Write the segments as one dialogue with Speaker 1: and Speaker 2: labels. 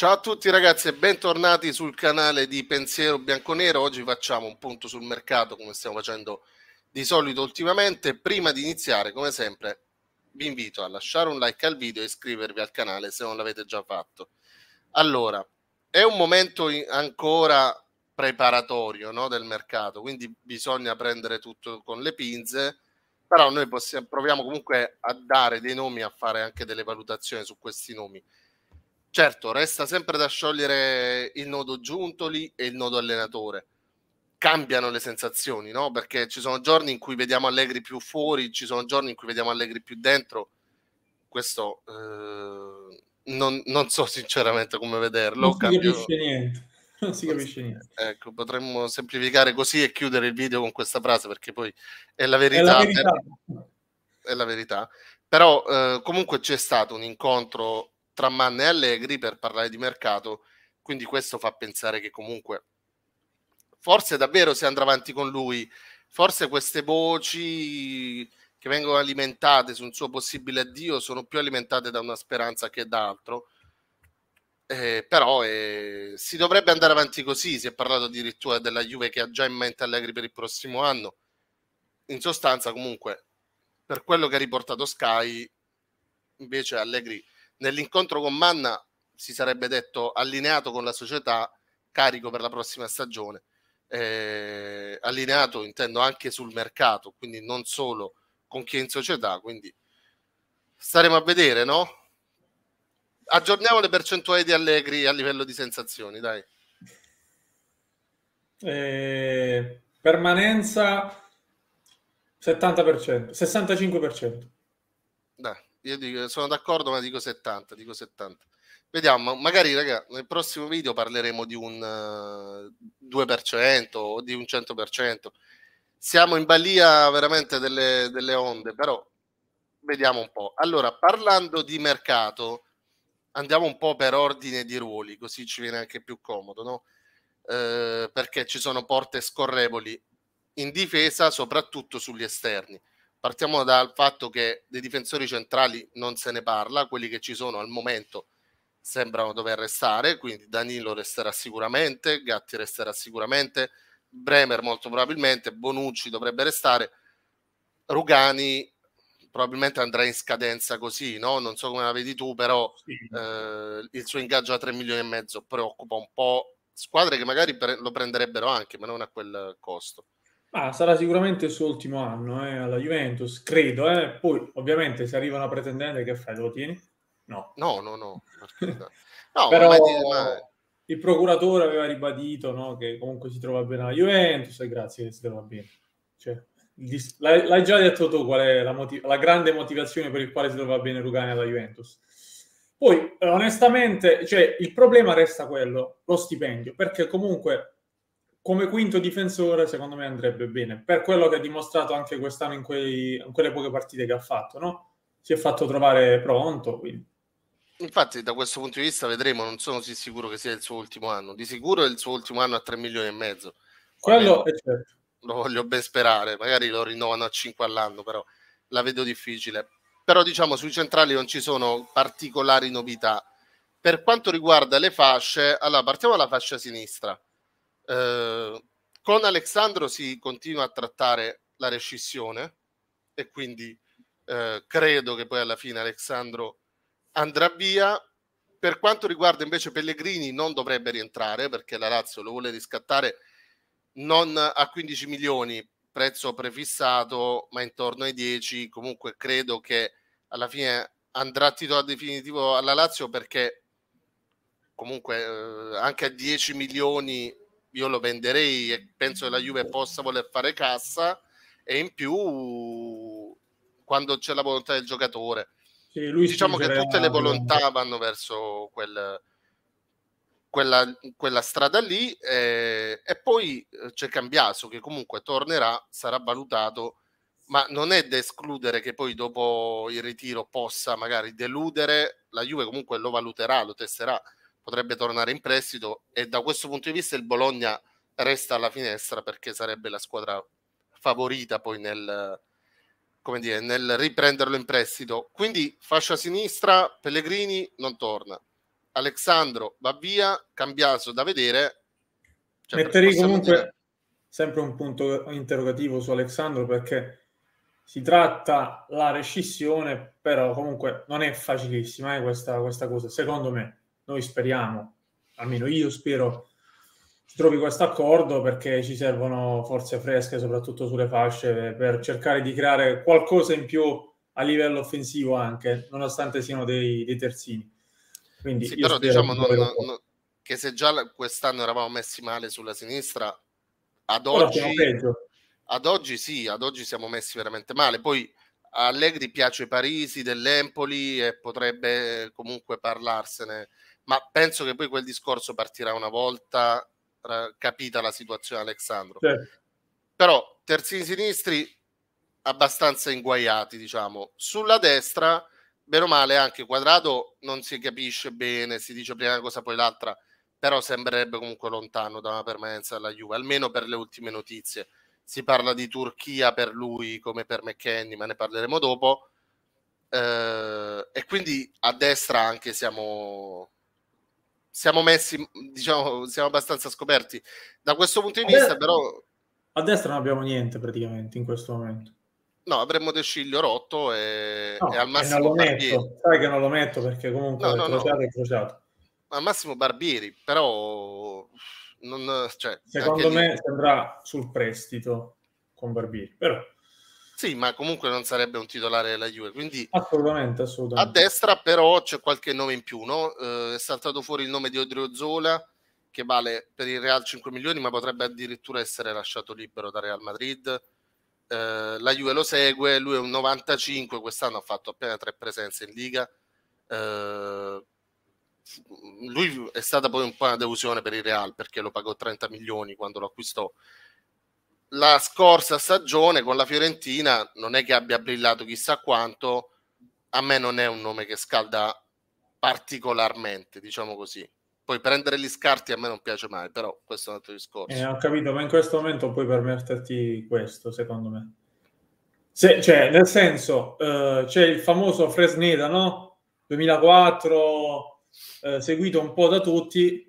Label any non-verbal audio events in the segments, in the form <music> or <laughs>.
Speaker 1: Ciao a tutti ragazzi e bentornati sul canale di Pensiero Bianconero. Oggi facciamo un punto sul mercato come stiamo facendo di solito ultimamente. Prima di iniziare, come sempre, vi invito a lasciare un like al video e iscrivervi al canale se non l'avete già fatto. Allora, è un momento ancora preparatorio no, del mercato, quindi bisogna prendere tutto con le pinze, però noi possiamo, proviamo comunque a dare dei nomi, a fare anche delle valutazioni su questi nomi Certo, resta sempre da sciogliere il nodo Giuntoli e il nodo allenatore. Cambiano le sensazioni, no? Perché ci sono giorni in cui vediamo Allegri più fuori, ci sono giorni in cui vediamo Allegri più dentro. Questo eh, non, non, so sinceramente come vederlo. Non si Cambio... capisce niente.
Speaker 2: Non si capisce niente.
Speaker 1: Ecco, potremmo semplificare così e chiudere il video con questa frase perché poi è la verità. È la verità. È la verità. Però eh, comunque c'è stato un incontro tra Mann e Allegri per parlare di mercato. Quindi questo fa pensare che comunque forse davvero si andrà avanti con lui, forse queste voci che vengono alimentate su un suo possibile addio sono più alimentate da una speranza che da altro. Eh, però eh, si dovrebbe andare avanti così. Si è parlato addirittura della Juve che ha già in mente Allegri per il prossimo anno. In sostanza, comunque, per quello che ha riportato Sky, invece Allegri nell'incontro con Manna si sarebbe detto allineato con la società, carico per la prossima stagione. Eh, allineato intendo anche sul mercato, quindi non solo con chi è in società. Quindi staremo a vedere, no? Aggiorniamo le percentuali di Allegri a livello di sensazioni, dai.
Speaker 2: Eh, permanenza 70%, 65%.
Speaker 1: Beh, io dico, sono d'accordo, ma dico 70, dico 70. Vediamo, magari raga, nel prossimo video parleremo di un uh, eh, 2% o di un 100%. Siamo in balia veramente delle, delle onde, però vediamo un po'. Allora, parlando di mercato, andiamo un po' per ordine di ruoli, così ci viene anche più comodo, no? Eh, perché ci sono porte scorrevoli in difesa, soprattutto sugli esterni. Partiamo dal fatto che dei difensori centrali non se ne parla, quelli che ci sono al momento sembrano dover restare, quindi Danilo resterà sicuramente, Gatti resterà sicuramente, Bremer molto probabilmente, Bonucci dovrebbe restare, Rugani probabilmente andrà in scadenza così, no? non so come la vedi tu, però sì. eh, il suo ingaggio a 3 milioni e mezzo preoccupa un po' squadre che magari pre- lo prenderebbero anche, ma non a quel costo.
Speaker 2: Ma sarà sicuramente il suo ultimo anno eh, alla Juventus, credo. Eh. Poi, ovviamente, se arriva una pretendente, che fai? Lo tieni? No, no,
Speaker 1: no, no. <laughs> no Però ma...
Speaker 2: il procuratore aveva ribadito no, che comunque si trova bene alla Juventus e grazie che si trova bene. Cioè, dis... l'hai, l'hai, già detto tu qual è la, motiv- la grande motivazione per il quale si trova bene Lugani alla Juventus. Poi, onestamente, cioè, il problema resta quello, lo stipendio, perché comunque come quinto difensore, secondo me andrebbe bene, per quello che ha dimostrato anche quest'anno in, quei, in quelle poche partite che ha fatto, no? Si è fatto trovare pronto, quindi.
Speaker 1: Infatti, da questo punto di vista, vedremo. Non sono così sicuro che sia il suo ultimo anno. Di sicuro è il suo ultimo anno a 3 milioni e mezzo.
Speaker 2: Quello è certo.
Speaker 1: Lo voglio ben sperare. Magari lo rinnovano a 5 all'anno, però la vedo difficile. Però, diciamo, sui centrali non ci sono particolari novità. Per quanto riguarda le fasce, allora partiamo dalla fascia sinistra. Ehm, con Alexandro si continua a trattare la rescissione e quindi eh, credo che poi alla fine Alexandro andrà via. Per quanto riguarda invece Pellegrini non dovrebbe rientrare perché la Lazio lo vuole riscattare non a 15 milioni, prezzo prefissato, ma intorno ai 10. Comunque credo che alla fine andrà a titolo definitivo alla Lazio perché comunque eh, anche a 10 milioni io lo venderei e penso che la Juve possa voler fare cassa e in più quando c'è la volontà del giocatore.
Speaker 2: Sì, diciamo che tutte le volontà
Speaker 1: vanno verso quel, quella, quella, strada lì eh, e poi eh, c'è Cambiaso che comunque tornerà, sarà valutato, ma non è da escludere che poi dopo il ritiro possa magari deludere, la Juve comunque lo valuterà, lo testerà potrebbe tornare in prestito e da questo punto di vista il Bologna resta alla finestra perché sarebbe la squadra favorita poi nel, dire, nel riprenderlo in prestito. Quindi fascia sinistra, Pellegrini non torna, Alexandro va via, Cambiaso da vedere.
Speaker 2: Cioè, Metterei comunque dire... sempre un punto interrogativo su Alexandro perché si tratta la rescissione, però comunque non è facilissima eh, questa, questa cosa, secondo me noi speriamo, almeno io spero, si trovi questo accordo perché ci servono forze fresche, soprattutto sulle fasce, per cercare di creare qualcosa in più a livello offensivo anche, nonostante siano dei, dei terzini. Quindi sì, però diciamo non, non,
Speaker 1: che se già quest'anno eravamo messi male sulla sinistra, ad oggi, ad oggi sì, ad oggi siamo messi veramente male. Poi Allegri piace Parisi dell'Empoli e potrebbe comunque parlarsene ma penso che poi quel discorso partirà una volta eh, capita la situazione Alessandro. Certo. Però terzini sinistri abbastanza inguaiati, diciamo. Sulla destra, bene o male, anche quadrato non si capisce bene, si dice prima una cosa poi l'altra, però sembrerebbe comunque lontano da una permanenza della Juve, almeno per le ultime notizie. Si parla di Turchia per lui come per McKenny, ma ne parleremo dopo. Eh, e quindi a destra anche siamo siamo messi, diciamo, siamo abbastanza scoperti. Da questo punto di a vista, destra, però...
Speaker 2: A destra non abbiamo niente praticamente in questo momento.
Speaker 1: No, avremmo De Sciglio rotto e, no, e al massimo e metto,
Speaker 2: Sai che non lo metto perché comunque no, no, crociato no. è crociato.
Speaker 1: Al massimo Barbieri, però... Non, cioè, Secondo me lì... andrà
Speaker 2: sul prestito con Barbieri, però...
Speaker 1: Sì, ma comunque non sarebbe un titolare della Juve, quindi
Speaker 2: assolutamente, assolutamente. a
Speaker 1: destra però c'è qualche nome in più, no? Eh, è saltato fuori il nome di Odrio Zola che vale per il Real 5 milioni, ma potrebbe addirittura essere lasciato libero da Real Madrid. Eh, la Juve lo segue, lui è un 95, quest'anno ha fatto appena tre presenze in liga. Eh, lui è stata poi un po' una delusione per il Real perché lo pagò 30 milioni quando lo acquistò la scorsa stagione con la Fiorentina non è che abbia brillato chissà quanto, a me non è un nome che scalda particolarmente, diciamo così. Poi prendere gli scarti a me non piace mai, però questo è un altro discorso. Eh, ho
Speaker 2: capito, ma in questo momento puoi permetterti questo, secondo me. Se, cioè, nel senso, eh, c'è il famoso Fresneda, no? 2004, eh, seguito un po' da tutti,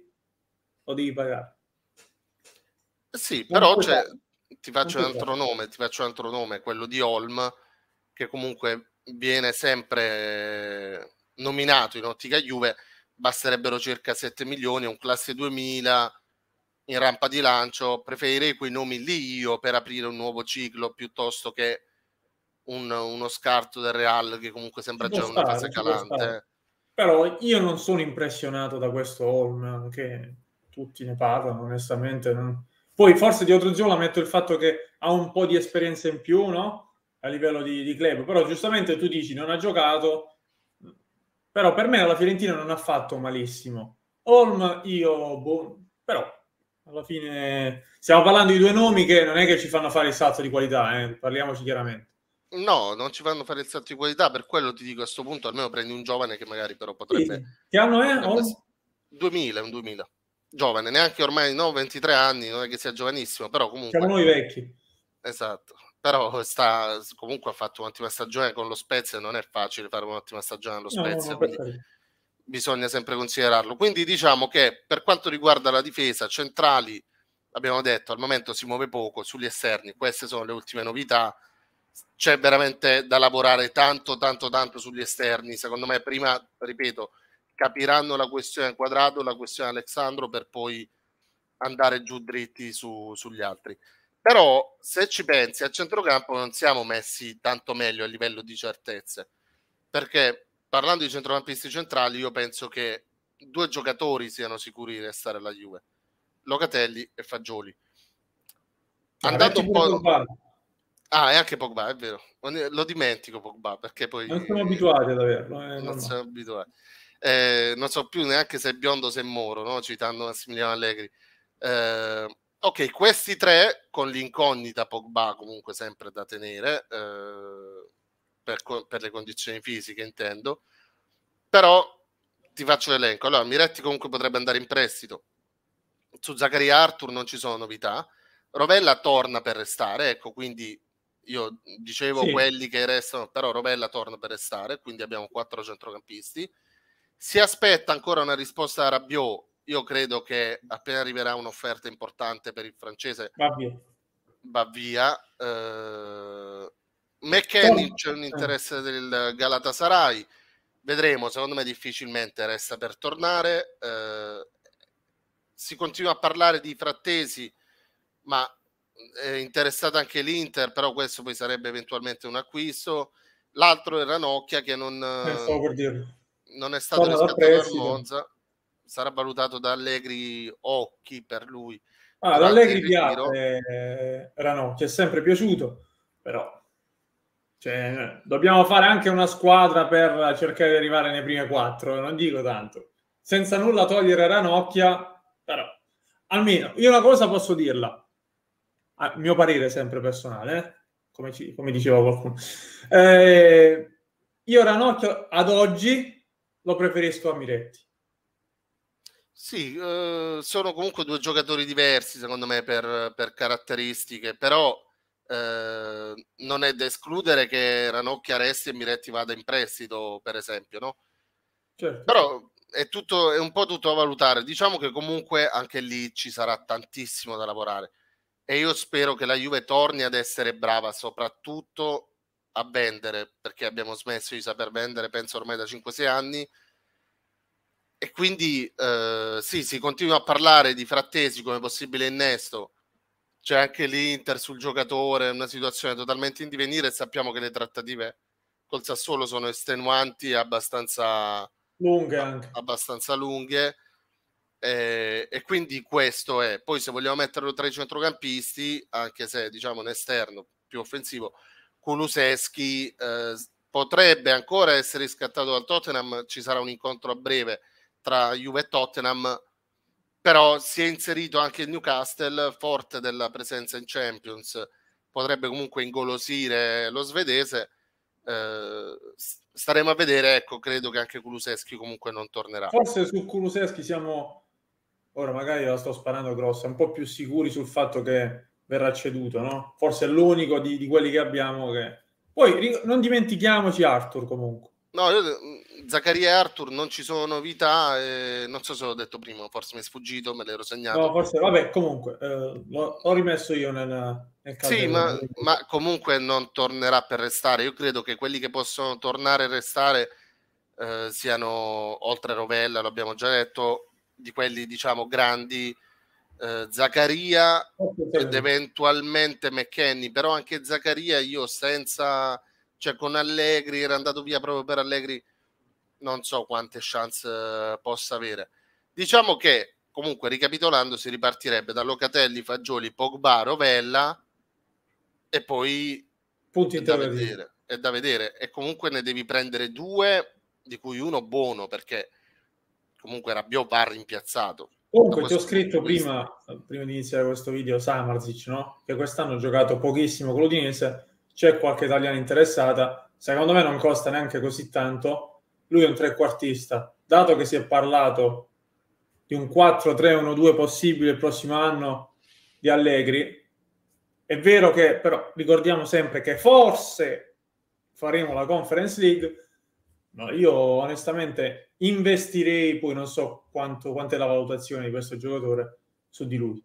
Speaker 2: lo devi pagare. Sì, però c'è,
Speaker 1: ti faccio un altro nome, ti faccio un altro nome, quello di Holm, che comunque viene sempre eh, nominato in ottica Juve, basterebbero circa 7 milioni, un classe 2000 in rampa di lancio, preferirei quei nomi lì io per aprire un nuovo ciclo piuttosto che un, uno scarto del Real che comunque sembra già una fase calante.
Speaker 2: Però io non sono impressionato da questo Holm che tutti ne parlano, onestamente non poi forse dietro Zio la metto il fatto che ha un po' di esperienza in più, no? A livello di, di club, però giustamente tu dici non ha giocato, però per me la Fiorentina non ha fatto malissimo. Olm, io, boh, però alla fine stiamo parlando di due nomi che non è che ci fanno fare il salto di qualità, eh? parliamoci chiaramente.
Speaker 1: No, non ci fanno fare il salto di qualità, per quello ti dico a questo punto almeno prendi un giovane che magari però potrebbe... Sì. Che anno è? 2000, un 2000 giovane, neanche ormai no, 23 anni, non è che sia giovanissimo, però comunque... Siamo noi vecchi. Esatto, però sta, comunque ha fatto un'ottima stagione con lo Spezia, non è facile fare un'ottima stagione allo Spezia, no, no, no, bisogna sempre considerarlo. Quindi diciamo che per quanto riguarda la difesa, centrali, abbiamo detto, al momento si muove poco, sugli esterni, queste sono le ultime novità, c'è veramente da lavorare tanto, tanto, tanto sugli esterni, secondo me prima, ripeto, capiranno la questione Quadrato, la questione Alessandro per poi andare giù dritti su, sugli altri. Però se ci pensi, a centrocampo non siamo messi tanto meglio a livello di certezze, perché parlando di centrocampisti centrali io penso che due giocatori siano sicuri di restare alla Juve, Locatelli e Fagioli. Andando un po'... Ah, è anche Pogba, è vero. Lo dimentico Pogba perché poi... Non sono abituati ad averlo. Eh, non, non sono abituati eh, non so più neanche se è biondo o se è moro, no? citando Massimiliano Allegri. Eh, ok, questi tre con l'incognita Pogba comunque sempre da tenere eh, per, co- per, le condizioni fisiche intendo, però ti faccio l'elenco. Allora, Miretti comunque potrebbe andare in prestito, su Zaccaria Arthur non ci sono novità, Rovella torna per restare, ecco, quindi io dicevo sì. quelli che restano, però Rovella torna per restare, quindi abbiamo quattro centrocampisti. Si aspetta ancora una risposta da Rabiot. Io credo che appena arriverà un'offerta importante per il francese va via. Va via. Uh, eh, McKenny c'è un interesse del Galatasaray. Vedremo, secondo me difficilmente resta per tornare. Uh, si continua a parlare di frattesi, ma eh, è interessata anche l'Inter, però questo poi sarebbe eventualmente un acquisto. L'altro è Ranocchia che non... Eh, non è stato Sono riscattato al Monza, sarà valutato da Allegri occhi per lui. Ah, ad Allegri
Speaker 2: piace, eh, ci è sempre piaciuto, però cioè, dobbiamo fare anche una squadra per cercare di arrivare nei primi quattro, non dico tanto. Senza nulla togliere Ranocchia, però almeno io una cosa posso dirla, a mio parere sempre personale, eh, come, ci, come, diceva qualcuno. Eh, io Ranocchia ad oggi lo preferisco a Miretti.
Speaker 1: Sì, eh, sono comunque due giocatori diversi secondo me per, per caratteristiche, però eh, non è da escludere che Ranocchi, Resti e Miretti vada in prestito, per esempio, no? Certo. Però è, tutto, è un po' tutto da valutare. Diciamo che comunque anche lì ci sarà tantissimo da lavorare e io spero che la Juve torni ad essere brava soprattutto a vendere perché abbiamo smesso di saper vendere, penso ormai da 5-6 anni. E quindi eh, sì, si continua a parlare di frattesi come possibile innesto. C'è anche l'Inter sul giocatore, una situazione totalmente in divenire e sappiamo che le trattative col Sassuolo sono estenuanti e abbastanza
Speaker 2: lunghe. Anche.
Speaker 1: Abbastanza lunghe. Eh, e quindi questo è. Poi se vogliamo metterlo tra i centrocampisti, anche se diciamo un esterno più offensivo, Kuluseschi eh, potrebbe ancora essere riscattato dal Tottenham, ci sarà un incontro a breve tra Juve e Tottenham, però si è inserito anche il Newcastle, forte della presenza in Champions, potrebbe comunque ingolosire lo svedese. Eh, staremo a vedere, ecco, credo che anche Kuluseschi comunque non tornerà. Forse
Speaker 2: su Kuluseschi siamo, ora magari la sto sparando grossa, un po' più sicuri sul fatto che verrà ceduto, no? Forse è l'unico di, di quelli che abbiamo che... Poi non dimentichiamoci Arthur comunque.
Speaker 1: No, io, mm, Zaccaria e Arthur non ci sono novità, eh, non so se l'ho detto prima, forse mi è sfuggito, me l'ero segnato. No, forse, vabbè, comunque,
Speaker 2: eh, l'ho, l'ho, rimesso io nel, nel caso. Sì, ma,
Speaker 1: ma, comunque non tornerà per restare. Io credo che quelli che possono tornare e restare eh, siano, oltre a Rovella, l'abbiamo già detto, di quelli, diciamo, grandi, eh, Zaccaria ed eventualmente McKenny, però anche Zaccaria io senza, cioè con Allegri, era andato via proprio per Allegri, non so quante chance possa avere. Diciamo che comunque ricapitolando si ripartirebbe da Locatelli, Fagioli, Pogba, Rovella e poi
Speaker 2: punti è da, vedere,
Speaker 1: è da vedere e comunque ne devi prendere due di cui uno buono perché comunque Rabiot va rimpiazzato.
Speaker 2: Comunque ti ho scritto prima, prima, di iniziare questo video Samarzic, no? che quest'anno ha giocato pochissimo con l'Udinese, c'è qualche italiana interessata, secondo me non costa neanche così tanto, lui è un trequartista, dato che si è parlato di un 4-3-1-2 possibile il prossimo anno di Allegri, è vero che però ricordiamo sempre che forse faremo la Conference League, No, io onestamente investirei, poi non so quanto, quanto è la valutazione di questo giocatore su di lui.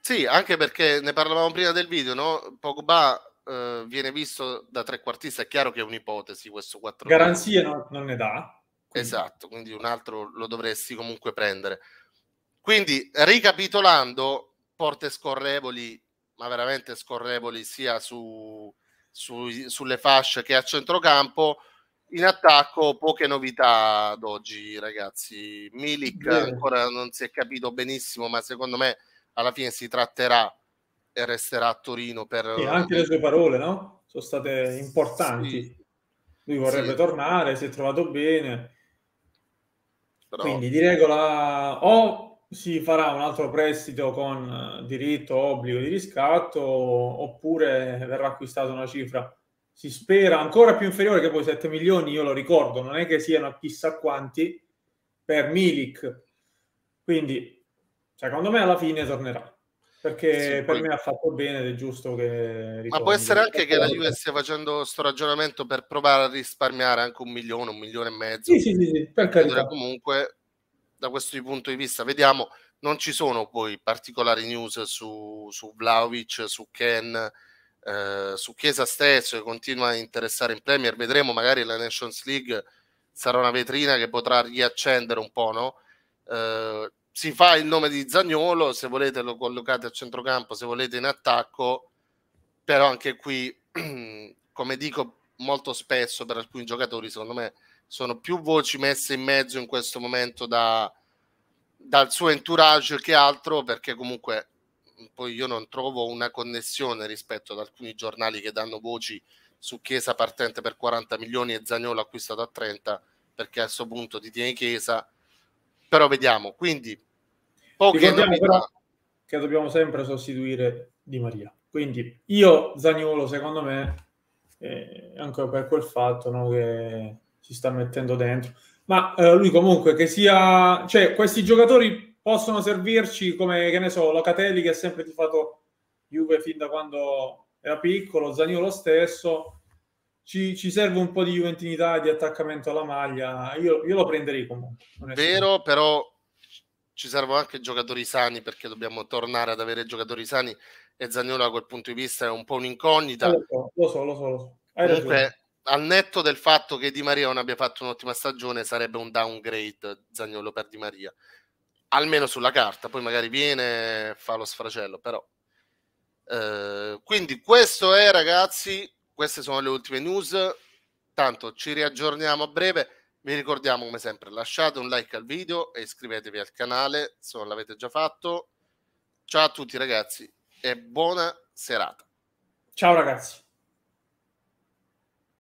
Speaker 1: Sì, anche perché ne parlavamo prima del video, no? Pogba eh, viene visto da trequartista, è chiaro che è un'ipotesi questo 4 Garanzie no, non ne dà. Quindi. Esatto, quindi un altro lo dovresti comunque prendere. Quindi, ricapitolando, porte scorrevoli, ma veramente scorrevoli sia su, su, sulle fasce che a centrocampo, in attacco poche novità ad oggi, ragazzi. Milik Bene. ancora non si è capito benissimo, ma secondo me alla fine si tratterà e resterà a Torino per... E anche le sue parole, no?
Speaker 2: Sono state importanti. Sì. Lui vorrebbe sì. tornare, si è trovato bene. Però... Quindi di regola o si farà un altro prestito con diritto, obbligo di riscatto, oppure verrà acquistata una cifra si spera ancora più inferiore che poi 7 milioni, io lo ricordo, non è che siano a chissà quanti per Milik. Quindi, secondo me alla fine tornerà. Perché sì, per poi... me ha fatto bene ed è giusto che... Ritorni. Ma può essere anche che la Juve
Speaker 1: stia facendo questo ragionamento per provare a risparmiare anche un milione, un milione e mezzo. Sì, sì, sì, sì per carità. Comunque, da questo punto di vista, vediamo. Non ci sono poi particolari news su, su Vlaovic, su Ken, eh, su Chiesa stesso che continua a interessare in Premier, vedremo magari la Nations League sarà una vetrina che potrà riaccendere un po', no? Eh, si fa il nome di Zagnolo, se volete lo collocate a centrocampo, se volete in attacco, però anche qui, <clears throat> come dico molto spesso per alcuni giocatori, secondo me sono più voci messe in mezzo in questo momento da, dal suo entourage che altro, perché comunque poi io non trovo una connessione rispetto ad alcuni giornali che danno voci su Chiesa partente per 40 milioni e Zagnolo acquistato a 30 perché a questo punto ti tiene Chiesa però vediamo
Speaker 2: quindi poche novità che dobbiamo sempre sostituire Di Maria quindi io Zagnolo secondo me eh, anche per quel fatto no, che si sta mettendo dentro ma eh, lui comunque che sia cioè questi giocatori possono servirci come, che ne so, Locatelli che ha sempre tifato Juve fin da quando era piccolo, Zanio stesso, ci, ci, serve un po' di juventinità, di attaccamento alla maglia, io, io lo prenderei comunque.
Speaker 1: Vero, però ci servono anche giocatori sani perché dobbiamo tornare ad avere giocatori sani e Zagnolo a quel punto di vista è un po' un'incognita. Lo so, lo
Speaker 2: so, lo so. Lo Comunque,
Speaker 1: al netto del fatto che Di Maria non abbia fatto un'ottima stagione, sarebbe un downgrade Zagnolo per Di Maria almeno sulla carta, poi magari viene e fa lo sfracello, però. Eh, quindi questo è ragazzi, queste sono le ultime news, tanto ci riaggiorniamo a breve, vi ricordiamo come sempre lasciate un like al video e iscrivetevi al canale se non l'avete già fatto. Ciao a tutti ragazzi e buona serata.
Speaker 2: Ciao ragazzi.